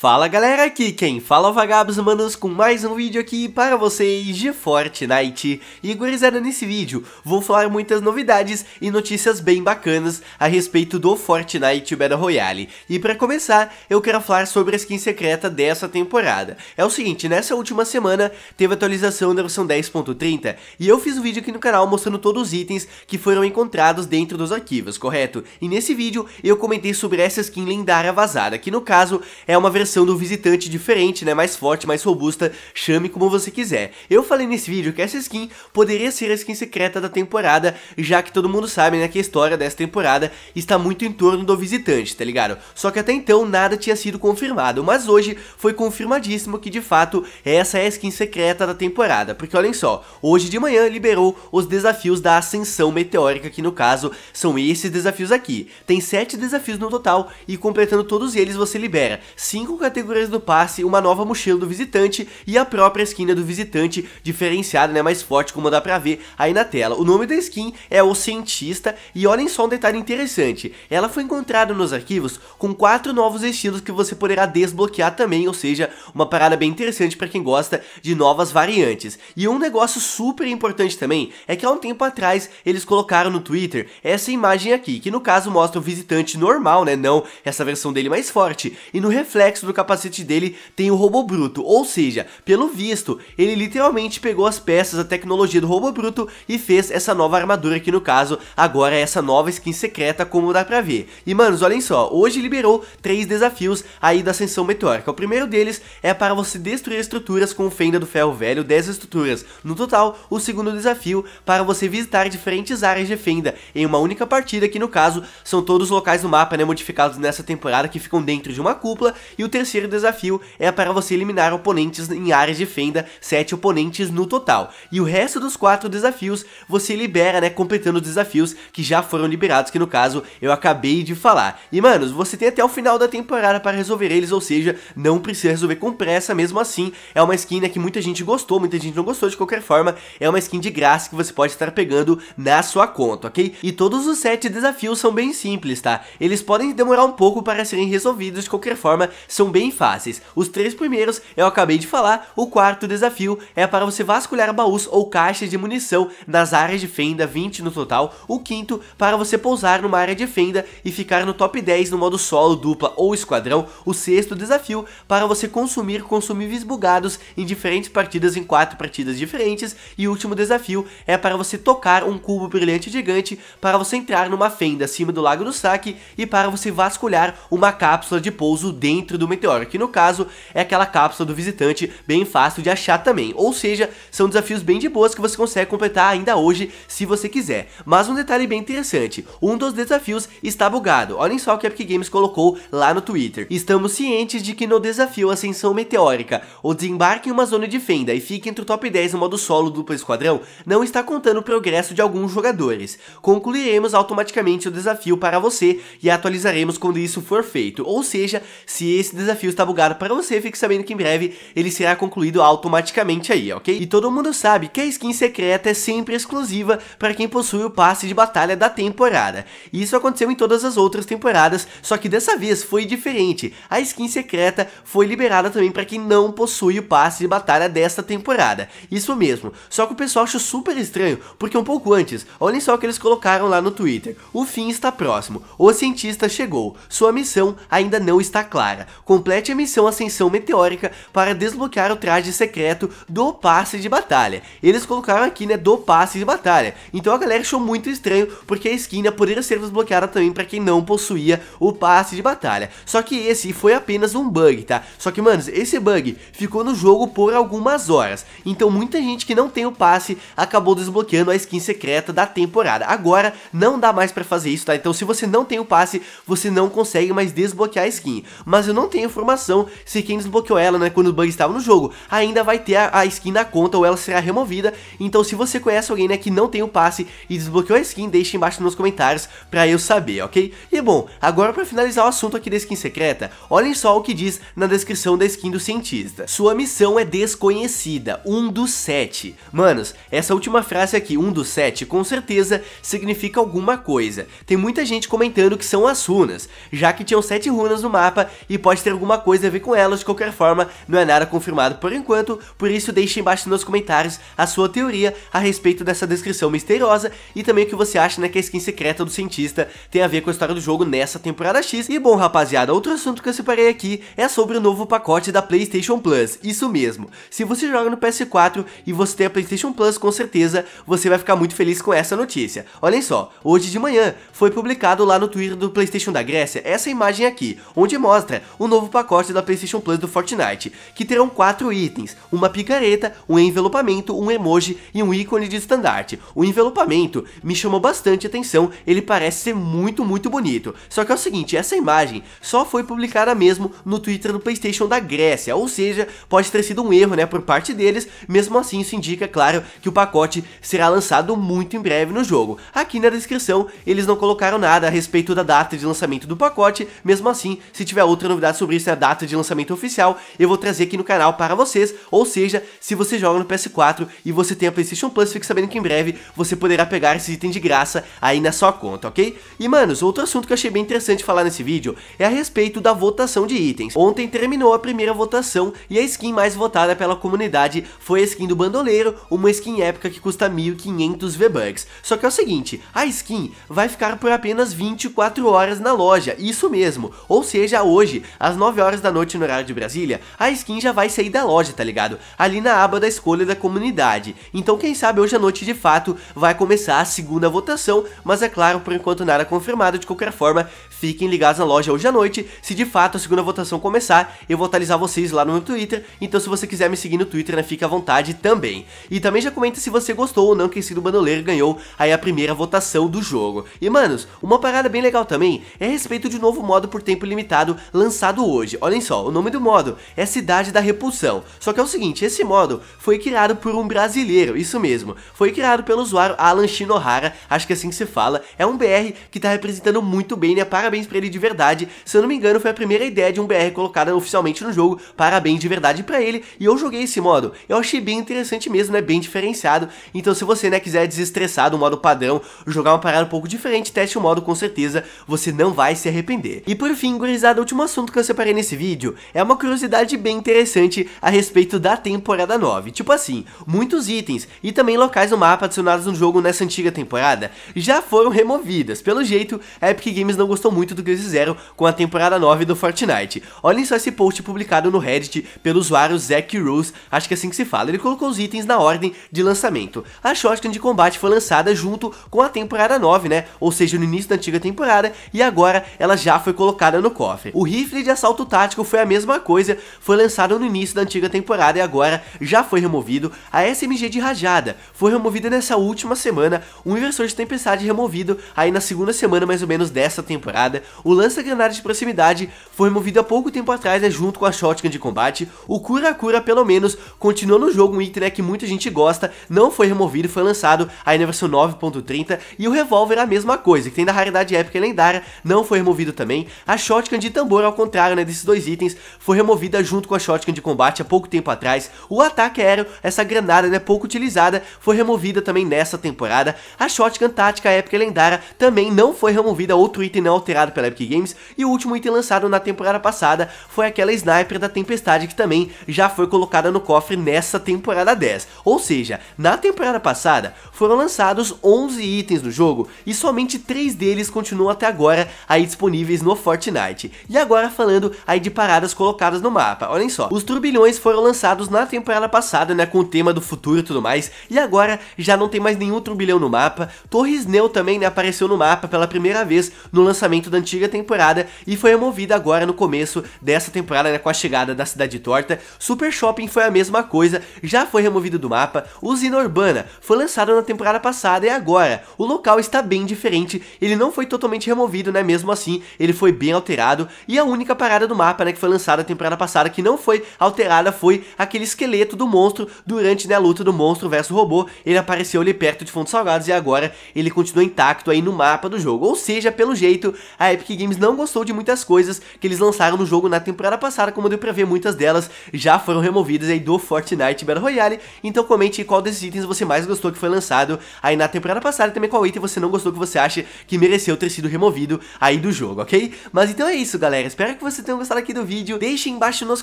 Fala galera, aqui quem fala é Vagabos Manos com mais um vídeo aqui para vocês de Fortnite E gurizada, nesse vídeo vou falar muitas novidades e notícias bem bacanas a respeito do Fortnite Battle Royale E para começar, eu quero falar sobre a skin secreta dessa temporada É o seguinte, nessa última semana teve atualização da versão 10.30 E eu fiz um vídeo aqui no canal mostrando todos os itens que foram encontrados dentro dos arquivos, correto? E nesse vídeo eu comentei sobre essa skin lendária vazada, que no caso é uma versão versão do visitante diferente, né, mais forte, mais robusta, chame como você quiser. Eu falei nesse vídeo que essa skin poderia ser a skin secreta da temporada, já que todo mundo sabe, né, que a história dessa temporada está muito em torno do visitante, tá ligado? Só que até então nada tinha sido confirmado, mas hoje foi confirmadíssimo que de fato essa é a skin secreta da temporada, porque olhem só, hoje de manhã liberou os desafios da ascensão meteórica, que no caso são esses desafios aqui. Tem sete desafios no total e completando todos eles você libera 5 categorias do passe, uma nova mochila do visitante e a própria esquina do visitante, diferenciada, né, mais forte como dá pra ver aí na tela. O nome da skin é o Cientista e olhem só um detalhe interessante, ela foi encontrada nos arquivos com quatro novos estilos que você poderá desbloquear também, ou seja, uma parada bem interessante para quem gosta de novas variantes. E um negócio super importante também é que há um tempo atrás eles colocaram no Twitter essa imagem aqui, que no caso mostra o visitante normal, né, não essa versão dele mais forte, e no reflexo do capacete dele tem o robô bruto, ou seja, pelo visto, ele literalmente pegou as peças, a tecnologia do robô bruto e fez essa nova armadura que no caso, agora é essa nova skin secreta como dá pra ver. E manos, olhem só, hoje liberou três desafios aí da ascensão meteórica. O primeiro deles é para você destruir estruturas com fenda do ferro velho, 10 estruturas. No total, o segundo desafio para você visitar diferentes áreas de fenda em uma única partida, que no caso são todos os locais do mapa né, modificados nessa temporada que ficam dentro de uma cúpula. E o terceiro desafio é para você eliminar oponentes em áreas de fenda, 7 oponentes no total. E o resto dos quatro desafios você libera, né, completando os desafios que já foram liberados, que no caso eu acabei de falar. E manos, você tem até o final da temporada para resolver eles, ou seja, não precisa resolver com pressa mesmo assim. É uma skin né, que muita gente gostou, muita gente não gostou de qualquer forma, é uma skin de graça que você pode estar pegando na sua conta, ok? E todos os sete desafios são bem simples, tá? Eles podem demorar um pouco para serem resolvidos, de qualquer forma, são são bem fáceis. Os três primeiros eu acabei de falar, o quarto desafio é para você vasculhar baús ou caixas de munição nas áreas de fenda, 20 no total. O quinto, para você pousar numa área de fenda e ficar no top 10 no modo solo, dupla ou esquadrão. O sexto desafio, para você consumir consumíveis bugados em diferentes partidas em quatro partidas diferentes. E o último desafio é para você tocar um cubo brilhante gigante para você entrar numa fenda acima do Lago do Saque e para você vasculhar uma cápsula de pouso dentro do meteoro, que no caso é aquela cápsula do visitante bem fácil de achar também. Ou seja, são desafios bem de boas que você consegue completar ainda hoje se você quiser. Mas um detalhe bem interessante, um dos desafios está bugado. Olhem só o que a Epic Games colocou lá no Twitter. Estamos cientes de que no desafio Ascensão Meteórica, o desembarque em uma zona de fenda e fique entre o top 10 no modo solo duplo esquadrão, não está contando o progresso de alguns jogadores. Concluiremos automaticamente o desafio para você e atualizaremos quando isso for feito. Ou seja, se esse desafio desafio tá bugado para você, fique sabendo que em breve ele será concluído automaticamente aí, ok? E todo mundo sabe que a skin secreta é sempre exclusiva para quem possui o passe de batalha da temporada. E isso aconteceu em todas as outras temporadas, só que dessa vez foi diferente. A skin secreta foi liberada também para quem não possui o passe de batalha desta temporada. Isso mesmo, só que o pessoal achou super estranho, porque um pouco antes, olhem só o que eles colocaram lá no Twitter. O fim está próximo, o cientista chegou, sua missão ainda não está clara complete a missão Ascensão Meteórica para desbloquear o traje secreto do passe de batalha. Eles colocaram aqui, né, do passe de batalha. Então a galera achou muito estranho, porque a skin poderia ser desbloqueada também para quem não possuía o passe de batalha. Só que esse foi apenas um bug, tá? Só que, manos, esse bug ficou no jogo por algumas horas. Então muita gente que não tem o passe acabou desbloqueando a skin secreta da temporada. Agora não dá mais para fazer isso, tá? Então se você não tem o passe, você não consegue mais desbloquear a skin. Mas eu não tenho tem informação se quem desbloqueou ela, né, quando o bug estava no jogo, ainda vai ter a, a skin na conta ou ela será removida. Então se você conhece alguém, né, que não tem o passe e desbloqueou a skin, deixe embaixo nos comentários pra eu saber, ok? E bom, agora pra finalizar o assunto aqui da skin secreta, olhem só o que diz na descrição da skin do cientista. Sua missão é desconhecida, um dos sete. Manos, essa última frase aqui, um dos sete, com certeza significa alguma coisa. Tem muita gente comentando que são as runas, já que tinham sete runas no mapa e pode ter alguma coisa a ver com elas, de qualquer forma, não é nada confirmado por enquanto, por isso deixe embaixo nos comentários a sua teoria a respeito dessa descrição misteriosa e também o que você acha né, que a skin secreta do cientista tem a ver com a história do jogo nessa temporada X. E bom, rapaziada, outro assunto que eu separei aqui é sobre o novo pacote da PlayStation Plus, isso mesmo. Se você joga no PS4 e você tem a PlayStation Plus, com certeza você vai ficar muito feliz com essa notícia. Olhem só, hoje de manhã foi publicado lá no Twitter do PlayStation da Grécia essa imagem aqui, onde mostra o novo novo pacote da PlayStation Plus do Fortnite, que terão quatro itens, uma picareta, um envelopamento, um emoji e um ícone de estandarte. O envelopamento me chamou bastante atenção, ele parece ser muito, muito bonito. Só que é o seguinte, essa imagem só foi publicada mesmo no Twitter do PlayStation da Grécia, ou seja, pode ter sido um erro né, por parte deles, mesmo assim isso indica, claro, que o pacote será lançado muito em breve no jogo. Aqui na descrição eles não colocaram nada a respeito da data de lançamento do pacote, mesmo assim, se tiver outra novidade sobre sobre isso é a data de lançamento oficial, eu vou trazer aqui no canal para vocês, ou seja, se você joga no PS4 e você tem a PlayStation Plus, fique sabendo que em breve você poderá pegar esse item de graça aí na sua conta, ok? E manos, outro assunto que eu achei bem interessante falar nesse vídeo é a respeito da votação de itens. Ontem terminou a primeira votação e a skin mais votada pela comunidade foi a skin do Bandoleiro, uma skin épica que custa 1500 V-Bucks. Só que é o seguinte, a skin vai ficar por apenas 24 horas na loja, isso mesmo, ou seja, hoje, às 9 horas da noite no horário de Brasília, a skin já vai sair da loja, tá ligado? Ali na aba da escolha da comunidade. Então quem sabe hoje à noite de fato vai começar a segunda votação, mas é claro, por enquanto nada confirmado, de qualquer forma, fiquem ligados na loja hoje à noite, se de fato a segunda votação começar, eu vou atualizar vocês lá no meu Twitter, então se você quiser me seguir no Twitter, né, fica à vontade também. E também já comenta se você gostou ou não que esse do Bandoleiro ganhou aí a primeira votação do jogo. E manos, uma parada bem legal também é a respeito de um novo modo por tempo limitado lançado hoje. Olhem só, o nome do modo é Cidade da Repulsão. Só que é o seguinte, esse modo foi criado por um brasileiro, isso mesmo. Foi criado pelo usuário Alan Shinohara, acho que é assim que se fala. É um BR que tá representando muito bem, né? Parabéns pra ele de verdade. Se eu não me engano, foi a primeira ideia de um BR colocada oficialmente no jogo. Parabéns de verdade pra ele. E eu joguei esse modo. Eu achei bem interessante mesmo, né? Bem diferenciado. Então se você, né, quiser desestressar do modo padrão, jogar uma parada um pouco diferente, teste o modo, com certeza você não vai se arrepender. E por fim, gurizada, o último assunto que eu separei nesse vídeo é uma curiosidade bem interessante a respeito da temporada 9. Tipo assim, muitos itens e também locais no mapa adicionados no jogo nessa antiga temporada já foram removidas. Pelo jeito, a Epic Games não gostou muito do que eles fizeram com a temporada 9 do Fortnite. Olhem só esse post publicado no Reddit pelo usuário Zack Rose, acho que é assim que se fala. Ele colocou os itens na ordem de lançamento. A shotgun de combate foi lançada junto com a temporada 9, né? Ou seja, no início da antiga temporada e agora ela já foi colocada no cofre. O rifle de assalto Assalto Tático foi a mesma coisa, foi lançado no início da antiga temporada e agora já foi removido. A SMG de Rajada foi removida nessa última semana, o Inversor de Tempestade removido aí na segunda semana mais ou menos dessa temporada, o Lança-Granada de Proximidade foi removido há pouco tempo atrás né, junto com a Shotgun de Combate, o Cura-Cura pelo menos continuou no jogo, um item né, que muita gente gosta, não foi removido, foi lançado aí na versão 9.30 e o Revolver a mesma coisa, que tem da raridade épica e lendária, não foi removido também, a Shotgun de Tambor ao contrário cara né, desses dois itens foi removida junto com a shotgun de combate há pouco tempo atrás. O ataque aéreo, essa granada né, pouco utilizada, foi removida também nessa temporada. A shotgun tática épica lendária também não foi removida, outro item não né, alterado pela Epic Games. E o último item lançado na temporada passada foi aquela sniper da tempestade que também já foi colocada no cofre nessa temporada 10. Ou seja, na temporada passada foram lançados 11 itens no jogo e somente 3 deles continuam até agora aí disponíveis no Fortnite. E agora falando aí de paradas colocadas no mapa. Olhem só, os turbilhões foram lançados na temporada passada, né, com o tema do futuro e tudo mais, e agora já não tem mais nenhum turbilhão no mapa. Torres Neu também, né, apareceu no mapa pela primeira vez no lançamento da antiga temporada e foi removida agora no começo dessa temporada, né, com a chegada da Cidade Torta. Super Shopping foi a mesma coisa, já foi removido do mapa. Usina Urbana foi lançado na temporada passada e agora o local está bem diferente, ele não foi totalmente removido, né, mesmo assim, ele foi bem alterado e a única parada parada do mapa, né, que foi lançada a temporada passada, que não foi alterada, foi aquele esqueleto do monstro durante né, a luta do monstro versus robô. Ele apareceu ali perto de Fontes Salgados e agora ele continua intacto aí no mapa do jogo. Ou seja, pelo jeito, a Epic Games não gostou de muitas coisas que eles lançaram no jogo na temporada passada, como deu pra ver, muitas delas já foram removidas aí do Fortnite Battle Royale. Então comente qual desses itens você mais gostou que foi lançado aí na temporada passada e também qual item você não gostou que você acha que mereceu ter sido removido aí do jogo, ok? Mas então é isso, galera. Espero que você vocês tenham gostado aqui do vídeo. deixe embaixo nos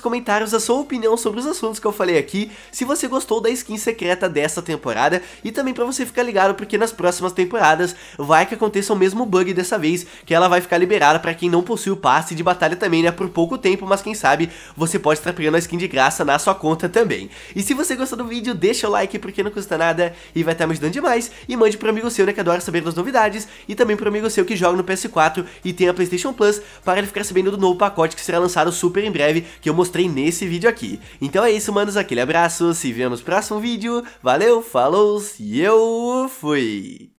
comentários a sua opinião sobre os assuntos que eu falei aqui. Se você gostou da skin secreta dessa temporada. E também pra você ficar ligado, porque nas próximas temporadas vai que aconteça o mesmo bug dessa vez. Que ela vai ficar liberada pra quem não possui o passe de batalha também, né? Por pouco tempo, mas quem sabe você pode estar pegando a skin de graça na sua conta também. E se você gostou do vídeo, deixa o like, porque não custa nada e vai estar me ajudando demais. E mande pro amigo seu, né? Que adora saber das novidades. E também pro amigo seu que joga no PS4 e tem a Playstation Plus, para ele ficar sabendo do novo pacote que será lançado super em breve, que eu mostrei nesse vídeo aqui. Então é isso, manos, aquele abraço, se vemos no próximo vídeo, valeu, falou e eu fui!